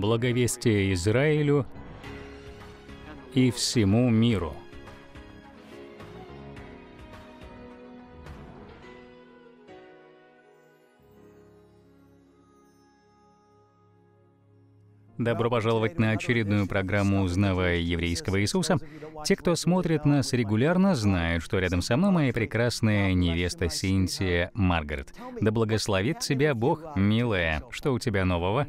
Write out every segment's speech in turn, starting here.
благовестие Израилю и всему миру. Добро пожаловать на очередную программу «Узнавая еврейского Иисуса». Те, кто смотрит нас регулярно, знают, что рядом со мной моя прекрасная невеста Синтия Маргарет. Да благословит тебя Бог, милая. Что у тебя нового?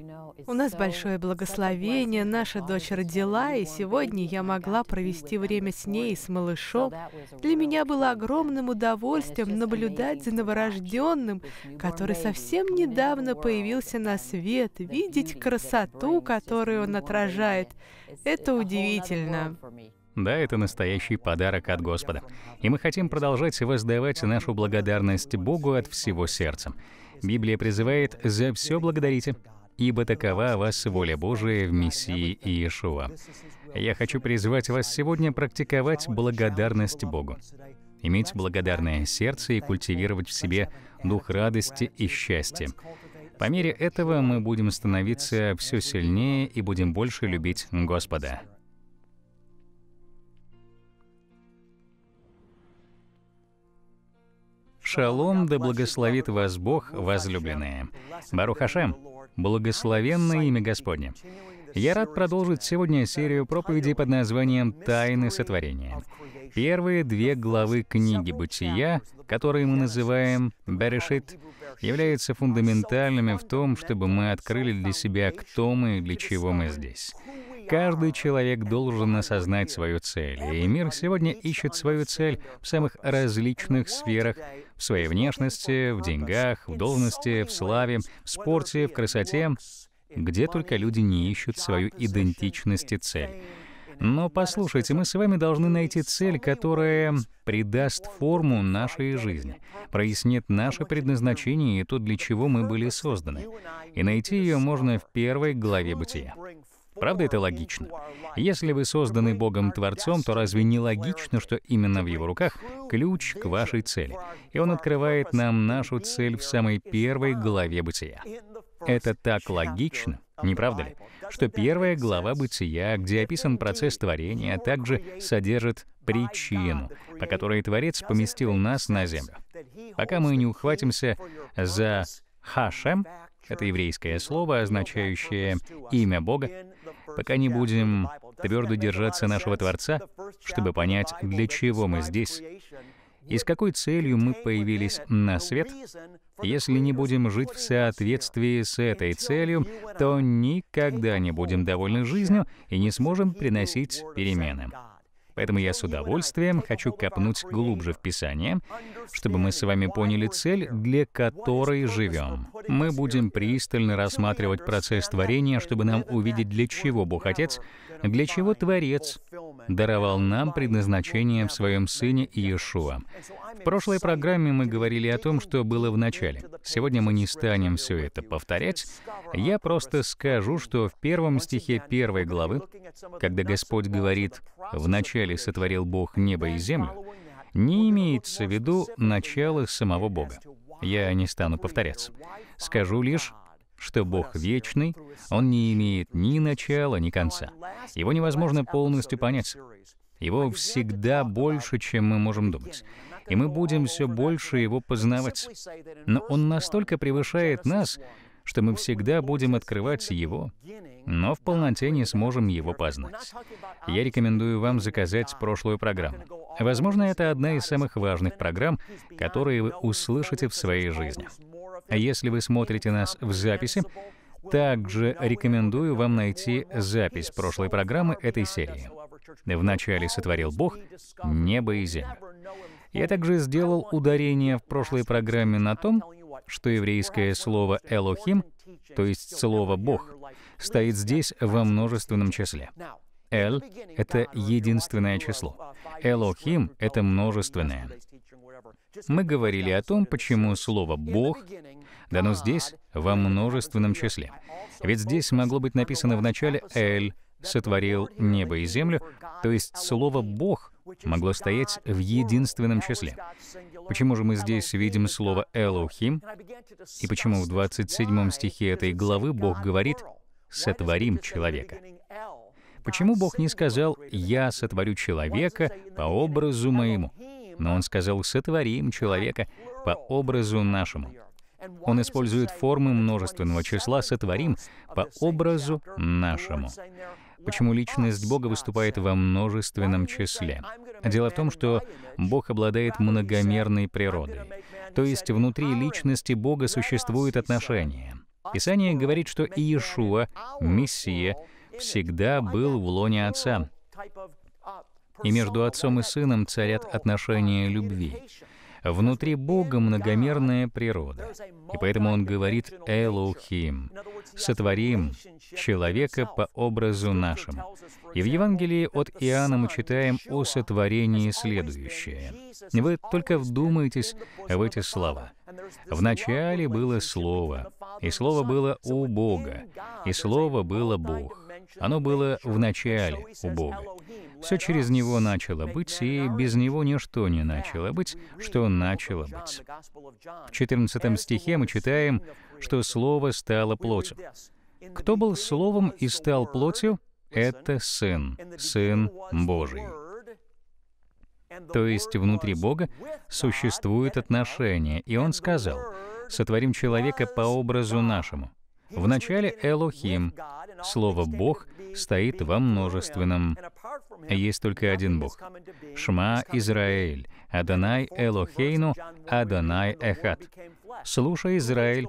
У нас большое благословение, наша дочь родила, и сегодня я могла провести время с ней и с малышом. Для меня было огромным удовольствием наблюдать за новорожденным, который совсем недавно появился на свет, видеть красоту, которую он отражает. Это удивительно. Да, это настоящий подарок от Господа. И мы хотим продолжать воздавать нашу благодарность Богу от всего сердца. Библия призывает «За все благодарите, ибо такова вас воля Божия в Мессии Иешуа. Я хочу призвать вас сегодня практиковать благодарность Богу, иметь благодарное сердце и культивировать в себе дух радости и счастья. По мере этого мы будем становиться все сильнее и будем больше любить Господа. Шалом, да благословит вас Бог, возлюбленные. Барухашем, Благословенное имя Господне! Я рад продолжить сегодня серию проповедей под названием «Тайны сотворения». Первые две главы книги «Бытия», которые мы называем «Берешит», являются фундаментальными в том, чтобы мы открыли для себя, кто мы и для чего мы здесь. Каждый человек должен осознать свою цель, и мир сегодня ищет свою цель в самых различных сферах в своей внешности, в деньгах, в должности, в славе, в спорте, в красоте, где только люди не ищут свою идентичность и цель. Но послушайте, мы с вами должны найти цель, которая придаст форму нашей жизни, прояснит наше предназначение и то, для чего мы были созданы. И найти ее можно в первой главе Бытия. Правда это логично? Если вы созданы Богом-творцом, то разве не логично, что именно в его руках ключ к вашей цели? И он открывает нам нашу цель в самой первой главе бытия. Это так логично, не правда ли? Что первая глава бытия, где описан процесс творения, а также содержит причину, по которой Творец поместил нас на землю. Пока мы не ухватимся за Хашем, это еврейское слово, означающее «имя Бога», пока не будем твердо держаться нашего Творца, чтобы понять, для чего мы здесь, и с какой целью мы появились на свет, если не будем жить в соответствии с этой целью, то никогда не будем довольны жизнью и не сможем приносить перемены. Поэтому я с удовольствием хочу копнуть глубже в Писание, чтобы мы с вами поняли цель, для которой живем. Мы будем пристально рассматривать процесс творения, чтобы нам увидеть, для чего Бог Отец, для чего Творец даровал нам предназначение в Своем Сыне Иешуа. В прошлой программе мы говорили о том, что было в начале. Сегодня мы не станем все это повторять. Я просто скажу, что в первом стихе первой главы, когда Господь говорит "В начале сотворил Бог небо и землю», не имеется в виду начало самого Бога. Я не стану повторяться. Скажу лишь, что Бог вечный, Он не имеет ни начала, ни конца. Его невозможно полностью понять. Его всегда больше, чем мы можем думать. И мы будем все больше его познавать. Но он настолько превышает нас, что мы всегда будем открывать его, но в полноте не сможем его познать. Я рекомендую вам заказать прошлую программу. Возможно, это одна из самых важных программ, которые вы услышите в своей жизни. А если вы смотрите нас в записи, также рекомендую вам найти запись прошлой программы этой серии. «Вначале сотворил Бог небо и землю». Я также сделал ударение в прошлой программе на том, что еврейское слово «элохим», то есть слово «бог», стоит здесь во множественном числе. Эл это единственное число. «Элохим» — это множественное. Мы говорили о том, почему слово «бог» дано ну здесь во множественном числе. Ведь здесь могло быть написано в начале «Эль» сотворил небо и землю, то есть слово «Бог» могло стоять в единственном числе. Почему же мы здесь видим слово «Элохим»? И почему в 27 стихе этой главы Бог говорит «сотворим человека»? Почему Бог не сказал «я сотворю человека по образу моему», но Он сказал «сотворим человека по образу нашему»? Он использует формы множественного числа «сотворим» по образу нашему. Почему личность Бога выступает во множественном числе? Дело в том, что Бог обладает многомерной природой. То есть внутри личности Бога существуют отношения. Писание говорит, что Иешуа, Мессия, всегда был в лоне Отца. И между Отцом и Сыном царят отношения любви. Внутри Бога многомерная природа. И поэтому он говорит «Элохим», «сотворим человека по образу нашему». И в Евангелии от Иоанна мы читаем о сотворении следующее. Вы только вдумайтесь в эти слова. В начале было Слово, и Слово было у Бога, и Слово было Бог. Оно было в начале у Бога. Все через Него начало быть, и без Него ничто не начало быть, что начало быть. В 14 стихе мы читаем, что Слово стало плотью. Кто был Словом и стал плотью? Это Сын, Сын Божий. То есть внутри Бога существует отношение, и Он сказал, «Сотворим человека по образу нашему». В начале Элохим, слово «Бог» стоит во множественном. Есть только один Бог. Шма Израиль, Адонай Элохейну, Адонай Эхат. Слушай, Израиль,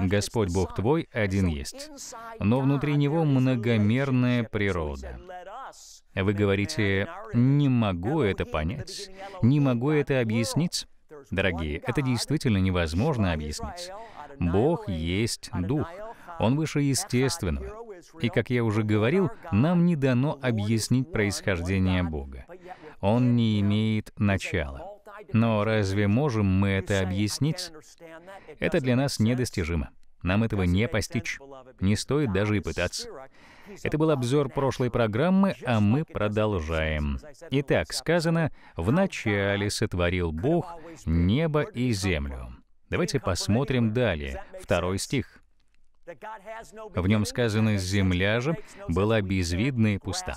Господь Бог твой один есть, но внутри него многомерная природа. Вы говорите, не могу это понять, не могу это объяснить. Дорогие, это действительно невозможно объяснить. Бог есть Дух. Он выше естественного. И, как я уже говорил, нам не дано объяснить происхождение Бога. Он не имеет начала. Но разве можем мы это объяснить? Это для нас недостижимо. Нам этого не постичь. Не стоит даже и пытаться. Это был обзор прошлой программы, а мы продолжаем. Итак, сказано, «Вначале сотворил Бог небо и землю». Давайте посмотрим далее, второй стих. В нем сказано «земля же была безвидна и пуста».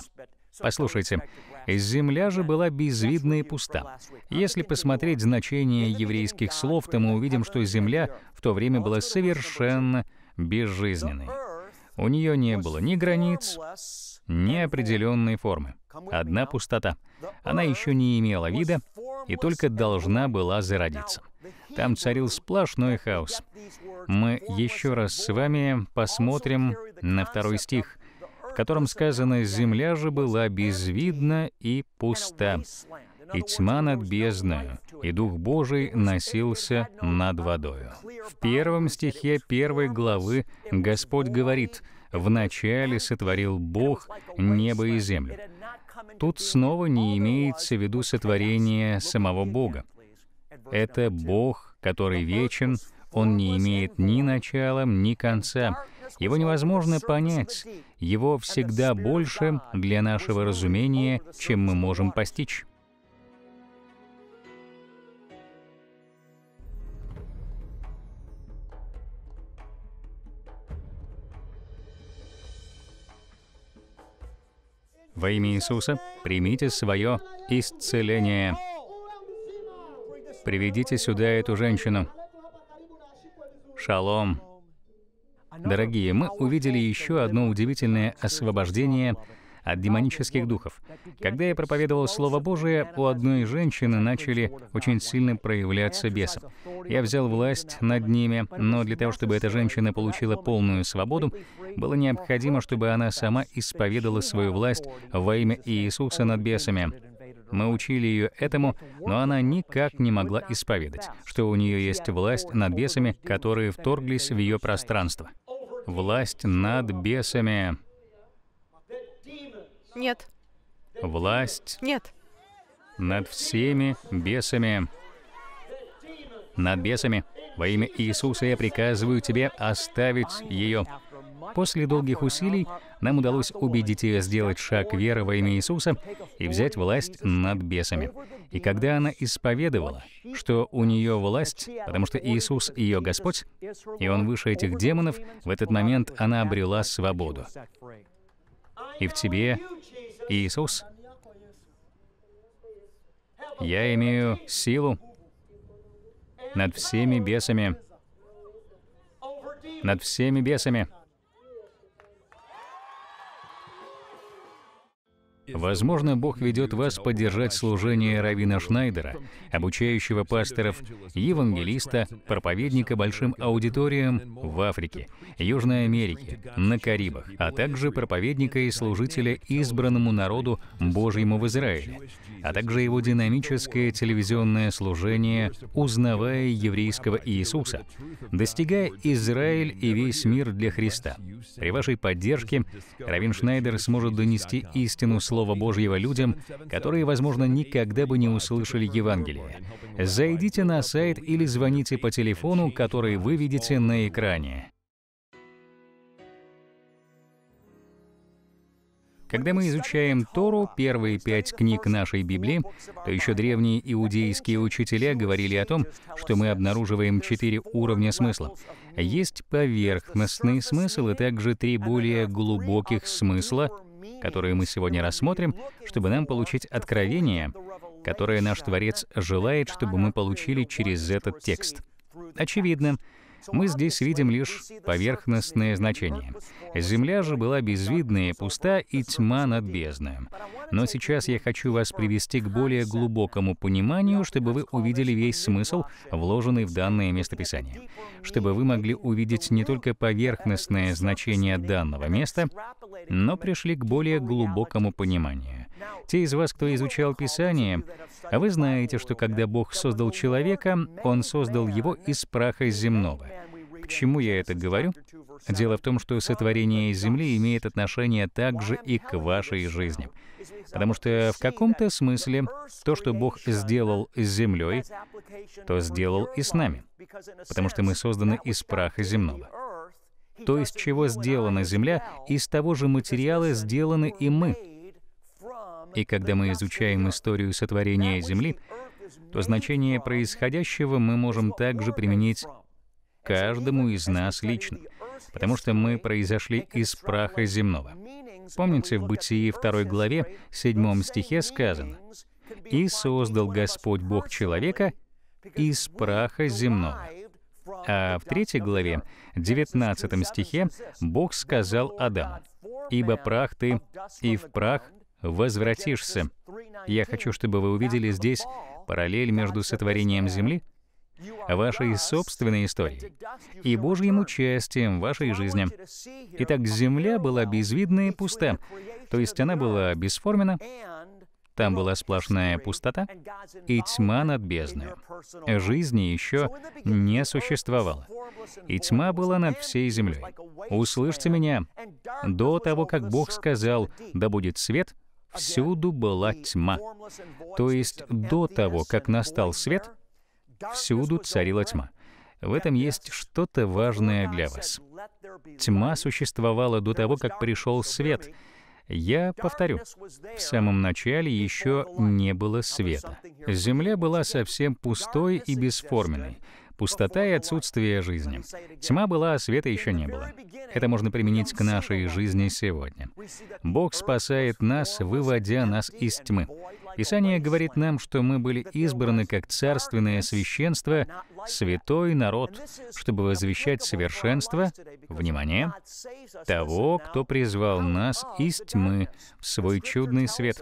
Послушайте, «земля же была безвидна и пуста». Если посмотреть значение еврейских слов, то мы увидим, что земля в то время была совершенно безжизненной. У нее не было ни границ, неопределенной формы. Одна пустота. Она еще не имела вида и только должна была зародиться. Там царил сплошной хаос. Мы еще раз с вами посмотрим на второй стих, в котором сказано «Земля же была безвидна и пуста, и тьма над бездною, и Дух Божий носился над водою». В первом стихе первой главы Господь говорит — «Вначале сотворил Бог небо и землю». Тут снова не имеется в виду сотворение самого Бога. Это Бог, который вечен, Он не имеет ни начала, ни конца. Его невозможно понять. Его всегда больше для нашего разумения, чем мы можем постичь. Во имя Иисуса примите свое исцеление. Приведите сюда эту женщину. Шалом. Дорогие, мы увидели еще одно удивительное освобождение от демонических духов. Когда я проповедовал Слово Божие, у одной женщины начали очень сильно проявляться бесы. Я взял власть над ними, но для того, чтобы эта женщина получила полную свободу, было необходимо, чтобы она сама исповедала свою власть во имя Иисуса над бесами. Мы учили ее этому, но она никак не могла исповедать, что у нее есть власть над бесами, которые вторглись в ее пространство. Власть над бесами. Нет. Власть? Нет. Над всеми бесами? Над бесами? Во имя Иисуса я приказываю тебе оставить ее. После долгих усилий нам удалось убедить ее сделать шаг веры во имя Иисуса и взять власть над бесами. И когда она исповедовала, что у нее власть, потому что Иисус ее Господь, и Он выше этих демонов, в этот момент она обрела свободу и в тебе, Иисус. Я имею силу над всеми бесами, над всеми бесами. Возможно, Бог ведет вас поддержать служение Равина Шнайдера, обучающего пасторов, евангелиста, проповедника большим аудиториям в Африке, Южной Америке, на Карибах, а также проповедника и служителя избранному народу Божьему в Израиле, а также его динамическое телевизионное служение «Узнавая еврейского Иисуса», достигая Израиль и весь мир для Христа. При вашей поддержке Равин Шнайдер сможет донести истину слова Слова Божьего людям, которые, возможно, никогда бы не услышали Евангелие. Зайдите на сайт или звоните по телефону, который вы видите на экране. Когда мы изучаем Тору, первые пять книг нашей Библии, то еще древние иудейские учителя говорили о том, что мы обнаруживаем четыре уровня смысла. Есть поверхностный смысл и также три более глубоких смысла, которые мы сегодня рассмотрим, чтобы нам получить откровение, которое наш Творец желает, чтобы мы получили через этот текст. Очевидно, мы здесь видим лишь поверхностное значение. Земля же была безвидная, пуста и тьма над бездной. Но сейчас я хочу вас привести к более глубокому пониманию, чтобы вы увидели весь смысл, вложенный в данное местописание. Чтобы вы могли увидеть не только поверхностное значение данного места, но пришли к более глубокому пониманию. Те из вас, кто изучал Писание, вы знаете, что когда Бог создал человека, Он создал его из праха земного чему я это говорю? Дело в том, что сотворение Земли имеет отношение также и к вашей жизни. Потому что в каком-то смысле то, что Бог сделал с Землей, то сделал и с нами. Потому что мы созданы из праха земного. То, из чего сделана Земля, из того же материала сделаны и мы. И когда мы изучаем историю сотворения Земли, то значение происходящего мы можем также применить каждому из нас лично, потому что мы произошли из праха земного. Помните, в Бытии 2 главе, 7 стихе сказано, «И создал Господь Бог человека из праха земного». А в 3 главе, 19 стихе, Бог сказал Адаму, «Ибо прах ты, и в прах возвратишься». Я хочу, чтобы вы увидели здесь параллель между сотворением земли — вашей собственной историей и Божьим участием в вашей жизни. Итак, земля была безвидна и пуста, то есть она была бесформена, там была сплошная пустота и тьма над бездной. Жизни еще не существовало. И тьма была над всей землей. Услышьте меня. До того, как Бог сказал «Да будет свет», всюду была тьма. То есть до того, как настал свет — Всюду царила тьма. В этом есть что-то важное для вас. Тьма существовала до того, как пришел свет. Я повторю, в самом начале еще не было света. Земля была совсем пустой и бесформенной пустота и отсутствие жизни. Тьма была, а света еще не было. Это можно применить к нашей жизни сегодня. Бог спасает нас, выводя нас из тьмы. Писание говорит нам, что мы были избраны как царственное священство, святой народ, чтобы возвещать совершенство, внимание, того, кто призвал нас из тьмы в свой чудный свет.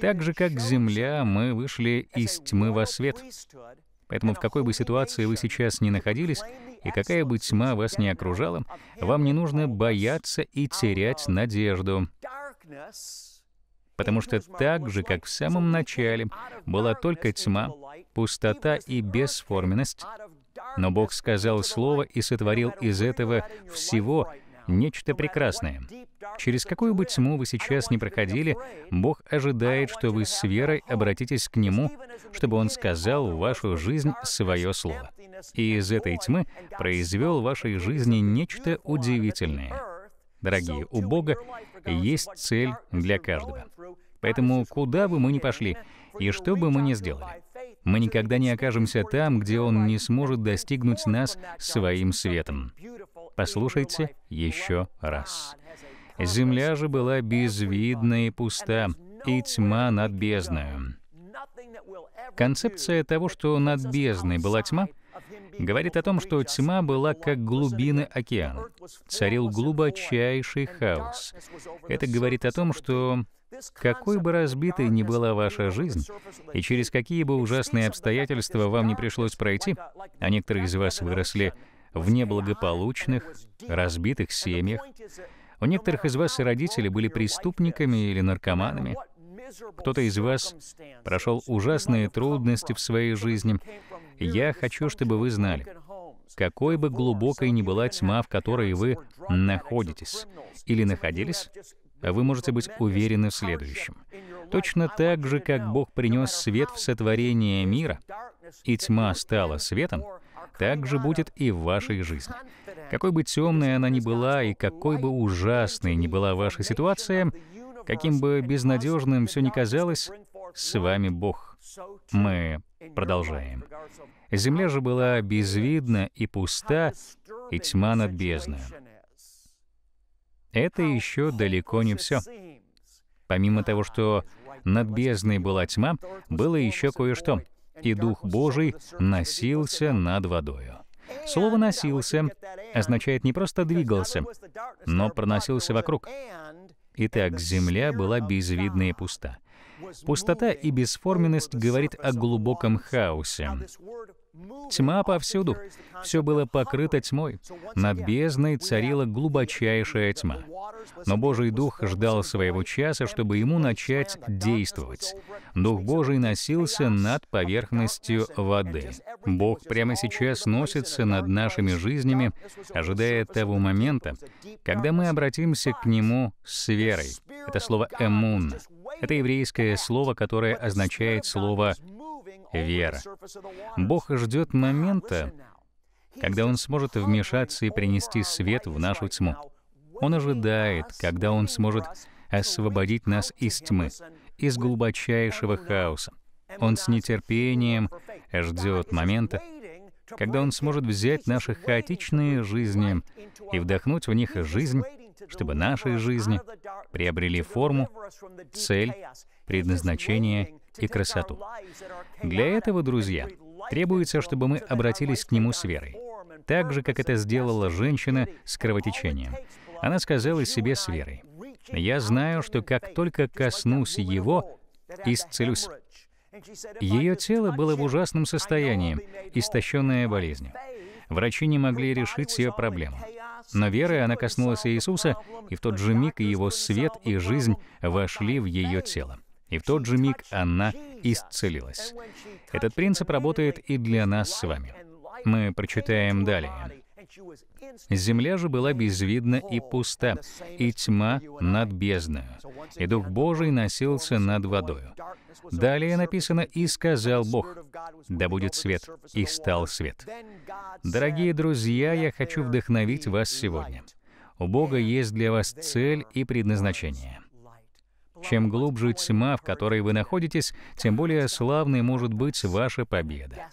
Так же, как земля, мы вышли из тьмы во свет. Поэтому в какой бы ситуации вы сейчас ни находились, и какая бы тьма вас не окружала, вам не нужно бояться и терять надежду. Потому что так же, как в самом начале, была только тьма, пустота и бесформенность, но Бог сказал Слово и сотворил из этого всего, нечто прекрасное. Через какую бы тьму вы сейчас не проходили, Бог ожидает, что вы с верой обратитесь к Нему, чтобы Он сказал в вашу жизнь свое слово. И из этой тьмы произвел в вашей жизни нечто удивительное. Дорогие, у Бога есть цель для каждого. Поэтому куда бы мы ни пошли и что бы мы ни сделали, мы никогда не окажемся там, где Он не сможет достигнуть нас своим светом. Послушайте еще раз. «Земля же была безвидна и пуста, и тьма над бездною». Концепция того, что над бездной была тьма, говорит о том, что тьма была как глубины океана. Царил глубочайший хаос. Это говорит о том, что какой бы разбитой ни была ваша жизнь, и через какие бы ужасные обстоятельства вам не пришлось пройти, а некоторые из вас выросли в неблагополучных, разбитых семьях. У некоторых из вас и родители были преступниками или наркоманами. Кто-то из вас прошел ужасные трудности в своей жизни. Я хочу, чтобы вы знали, какой бы глубокой ни была тьма, в которой вы находитесь или находились, вы можете быть уверены в следующем. Точно так же, как Бог принес свет в сотворение мира, и тьма стала светом, так же будет и в вашей жизни. Какой бы темной она ни была и какой бы ужасной ни была ваша ситуация, каким бы безнадежным все ни казалось, с вами Бог. Мы продолжаем. Земля же была безвидна и пуста, и тьма над бездной. Это еще далеко не все. Помимо того, что над бездной была тьма, было еще кое-что — и Дух Божий носился над водою. Слово «носился» означает не просто «двигался», но «проносился вокруг». Итак, земля была безвидна и пуста. Пустота и бесформенность говорит о глубоком хаосе. Тьма повсюду. Все было покрыто тьмой. Над бездной царила глубочайшая тьма. Но Божий Дух ждал своего часа, чтобы ему начать действовать. Дух Божий носился над поверхностью воды. Бог прямо сейчас носится над нашими жизнями, ожидая того момента, когда мы обратимся к Нему с верой. Это слово «эмун», это еврейское слово, которое означает слово «вера». Бог ждет момента, когда Он сможет вмешаться и принести свет в нашу тьму. Он ожидает, когда Он сможет освободить нас из тьмы, из глубочайшего хаоса. Он с нетерпением ждет момента, когда Он сможет взять наши хаотичные жизни и вдохнуть в них жизнь, чтобы наши жизни приобрели форму, цель, предназначение и красоту. Для этого, друзья, требуется, чтобы мы обратились к Нему с верой, так же, как это сделала женщина с кровотечением. Она сказала себе с верой, «Я знаю, что как только коснусь Его, исцелюсь». Ее тело было в ужасном состоянии, истощенное болезнью. Врачи не могли решить ее проблему. Но верой она коснулась Иисуса, и в тот же миг его свет и жизнь вошли в ее тело. И в тот же миг она исцелилась. Этот принцип работает и для нас с вами. Мы прочитаем далее. Земля же была безвидна и пуста, и тьма над бездною, и Дух Божий носился над водою. Далее написано «И сказал Бог, да будет свет, и стал свет». Дорогие друзья, я хочу вдохновить вас сегодня. У Бога есть для вас цель и предназначение — чем глубже тьма, в которой вы находитесь, тем более славной может быть ваша победа.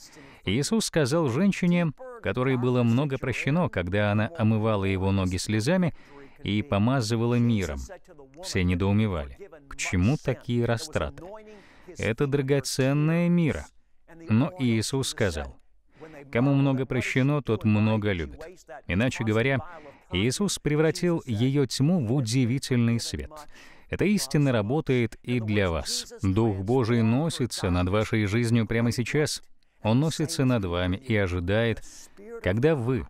Иисус сказал женщине, которой было много прощено, когда она омывала его ноги слезами и помазывала миром. Все недоумевали, к чему такие растраты? Это драгоценное мира. Но Иисус сказал, «Кому много прощено, тот много любит». Иначе говоря, Иисус превратил ее тьму в удивительный свет — это истинно работает и для вас. Дух Божий носится над вашей жизнью прямо сейчас. Он носится над вами и ожидает, когда вы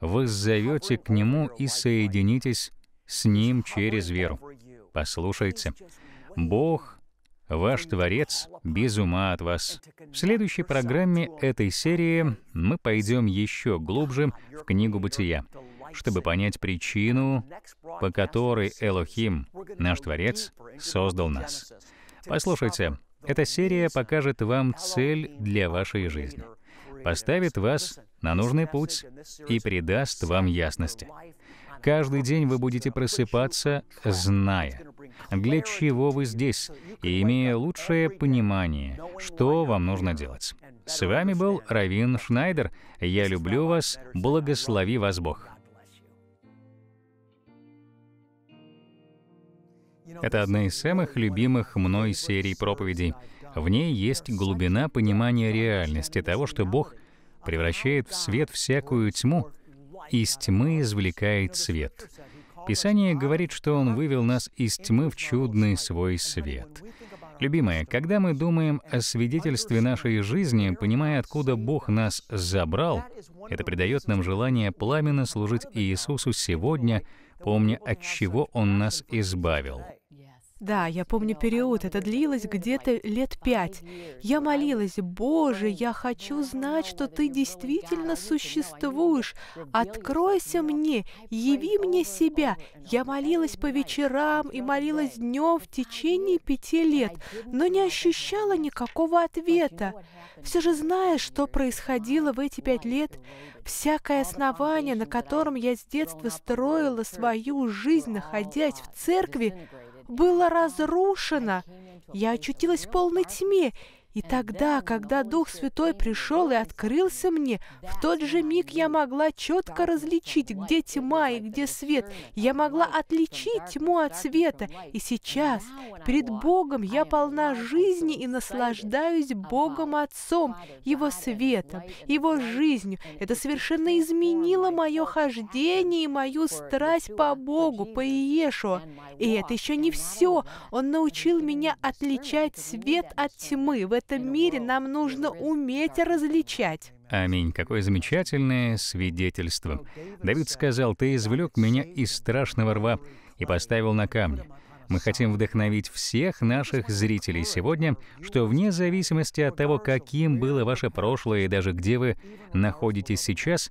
воззовете к Нему и соединитесь с Ним через веру. Послушайте, Бог, ваш Творец, без ума от вас. В следующей программе этой серии мы пойдем еще глубже в книгу «Бытия» чтобы понять причину, по которой Элохим, наш Творец, создал нас. Послушайте, эта серия покажет вам цель для вашей жизни, поставит вас на нужный путь и придаст вам ясности. Каждый день вы будете просыпаться, зная, для чего вы здесь, и имея лучшее понимание, что вам нужно делать. С вами был Равин Шнайдер. Я люблю вас. Благослови вас Бог. Это одна из самых любимых мной серий проповедей. В ней есть глубина понимания реальности того, что Бог превращает в свет всякую тьму, и из тьмы извлекает свет. Писание говорит, что Он вывел нас из тьмы в чудный свой свет. Любимые, когда мы думаем о свидетельстве нашей жизни, понимая, откуда Бог нас забрал, это придает нам желание пламенно служить Иисусу сегодня, помня, от чего Он нас избавил. Да, я помню период, это длилось где-то лет пять. Я молилась, Боже, я хочу знать, что Ты действительно существуешь. Откройся мне, яви мне себя. Я молилась по вечерам и молилась днем в течение пяти лет, но не ощущала никакого ответа. Все же зная, что происходило в эти пять лет, всякое основание, на котором я с детства строила свою жизнь, находясь в церкви, было разрушено. Я очутилась в полной тьме и тогда, когда Дух Святой пришел и открылся мне, в тот же миг я могла четко различить, где тьма и где свет. Я могла отличить тьму от света. И сейчас перед Богом я полна жизни и наслаждаюсь Богом Отцом, Его светом, Его жизнью. Это совершенно изменило мое хождение и мою страсть по Богу, по Иешуа. И это еще не все. Он научил меня отличать свет от тьмы. В этом мире нам нужно уметь различать. Аминь. Какое замечательное свидетельство. Давид сказал, «Ты извлек меня из страшного рва и поставил на камни». Мы хотим вдохновить всех наших зрителей сегодня, что вне зависимости от того, каким было ваше прошлое и даже где вы находитесь сейчас,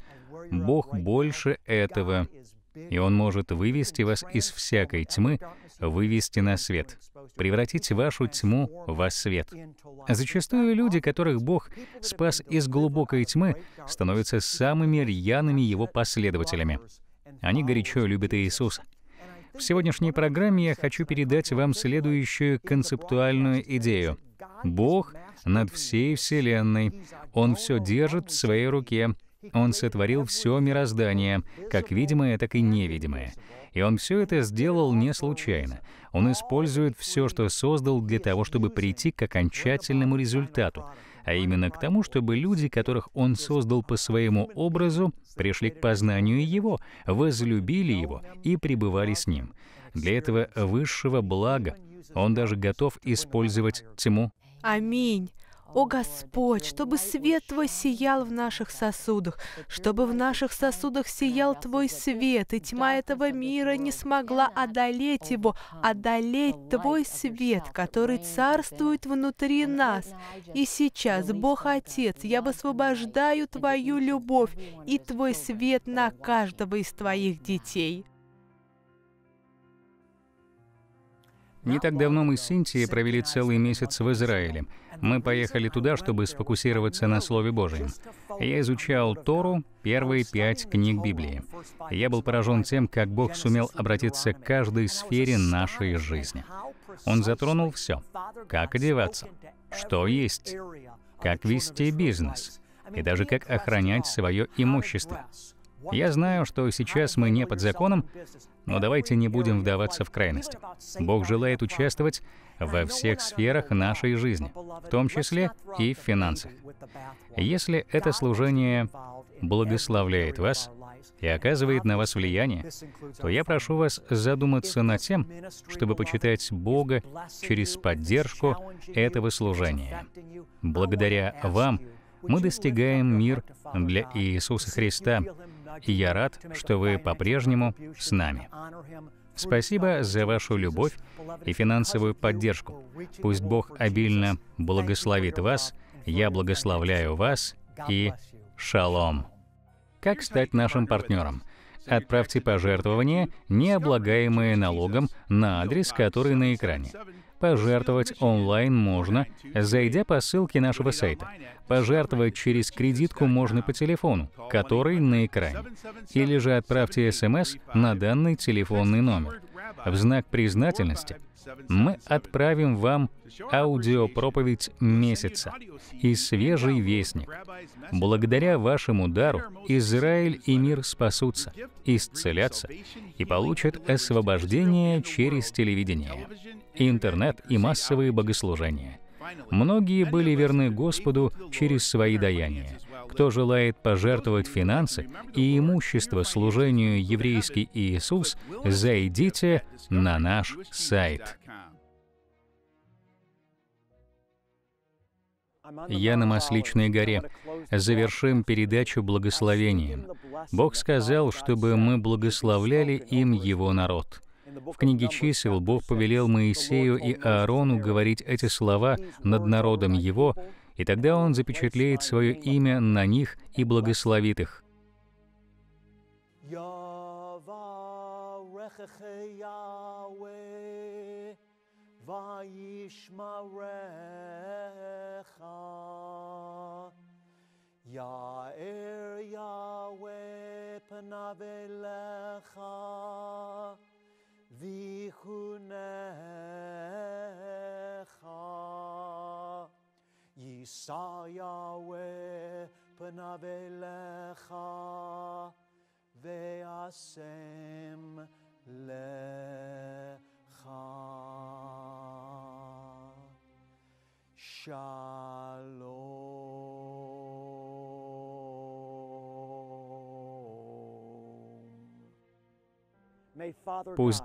Бог больше этого, и Он может вывести вас из всякой тьмы, вывести на свет превратить вашу тьму во свет. Зачастую люди, которых Бог спас из глубокой тьмы, становятся самыми рьяными Его последователями. Они горячо любят Иисуса. В сегодняшней программе я хочу передать вам следующую концептуальную идею. Бог над всей Вселенной. Он все держит в своей руке. Он сотворил все мироздание, как видимое, так и невидимое. И он все это сделал не случайно. Он использует все, что создал для того, чтобы прийти к окончательному результату, а именно к тому, чтобы люди, которых он создал по своему образу, пришли к познанию его, возлюбили его и пребывали с ним. Для этого высшего блага он даже готов использовать тьму. Аминь. О Господь, чтобы свет Твой сиял в наших сосудах, чтобы в наших сосудах сиял Твой свет, и тьма этого мира не смогла одолеть его, одолеть Твой свет, который царствует внутри нас. И сейчас, Бог Отец, я высвобождаю Твою любовь и Твой свет на каждого из Твоих детей. Не так давно мы с Синтией провели целый месяц в Израиле. Мы поехали туда, чтобы сфокусироваться на Слове Божьем. Я изучал Тору, первые пять книг Библии. Я был поражен тем, как Бог сумел обратиться к каждой сфере нашей жизни. Он затронул все. Как одеваться, что есть, как вести бизнес и даже как охранять свое имущество. Я знаю, что сейчас мы не под законом, но давайте не будем вдаваться в крайности. Бог желает участвовать во всех сферах нашей жизни, в том числе и в финансах. Если это служение благословляет вас и оказывает на вас влияние, то я прошу вас задуматься над тем, чтобы почитать Бога через поддержку этого служения. Благодаря вам мы достигаем мир для Иисуса Христа, и я рад, что вы по-прежнему с нами. Спасибо за вашу любовь и финансовую поддержку. Пусть Бог обильно благословит вас, я благословляю вас и шалом. Как стать нашим партнером? Отправьте пожертвования, не облагаемые налогом, на адрес, который на экране. Пожертвовать онлайн можно, зайдя по ссылке нашего сайта. Пожертвовать через кредитку можно по телефону, который на экране. Или же отправьте СМС на данный телефонный номер. В знак признательности мы отправим вам аудиопроповедь месяца и свежий вестник. Благодаря вашему дару Израиль и мир спасутся, исцелятся и получат освобождение через телевидение, интернет и массовые богослужения. Многие были верны Господу через свои даяния, кто желает пожертвовать финансы и имущество служению «Еврейский Иисус», зайдите на наш сайт. Я на Масличной горе. Завершим передачу благословением. Бог сказал, чтобы мы благословляли им Его народ. В книге чисел Бог повелел Моисею и Аарону говорить эти слова над народом его и тогда Он запечатлеет свое имя на них и благословит их. יאר יהוה פניו אליך Пусть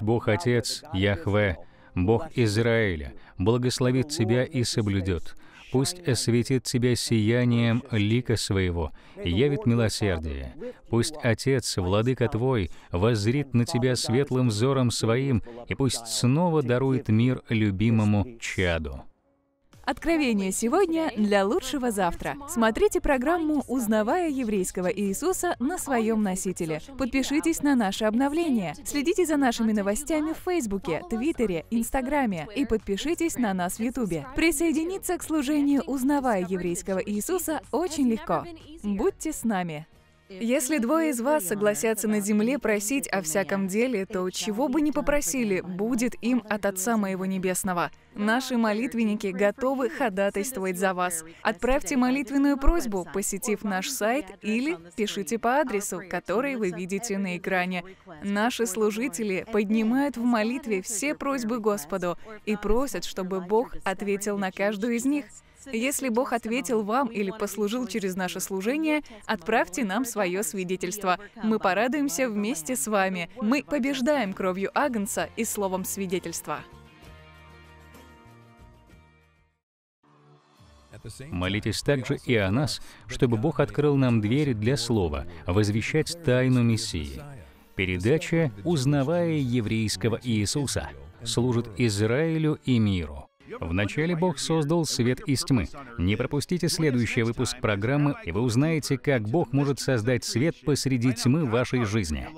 Бог Отец, Яхве, Бог Израиля, благословит тебя и соблюдет – Пусть осветит тебя сиянием лика своего, явит милосердие. Пусть Отец, Владыка твой, воззрит на тебя светлым взором своим, и пусть снова дарует мир любимому чаду. Откровение сегодня для лучшего завтра. Смотрите программу «Узнавая еврейского Иисуса» на своем носителе. Подпишитесь на наши обновления. Следите за нашими новостями в Фейсбуке, Твиттере, Инстаграме и подпишитесь на нас в Ютубе. Присоединиться к служению «Узнавая еврейского Иисуса» очень легко. Будьте с нами! Если двое из вас согласятся на земле просить о всяком деле, то чего бы ни попросили, будет им от Отца Моего Небесного. Наши молитвенники готовы ходатайствовать за вас. Отправьте молитвенную просьбу, посетив наш сайт или пишите по адресу, который вы видите на экране. Наши служители поднимают в молитве все просьбы Господу и просят, чтобы Бог ответил на каждую из них. Если Бог ответил вам или послужил через наше служение, отправьте нам свое свидетельство. Мы порадуемся вместе с вами. Мы побеждаем кровью Агнца и словом свидетельства. Молитесь также и о нас, чтобы Бог открыл нам двери для слова, возвещать тайну Мессии. Передача «Узнавая еврейского Иисуса» служит Израилю и миру. Вначале Бог создал свет из тьмы. Не пропустите следующий выпуск программы, и вы узнаете, как Бог может создать свет посреди тьмы вашей жизни.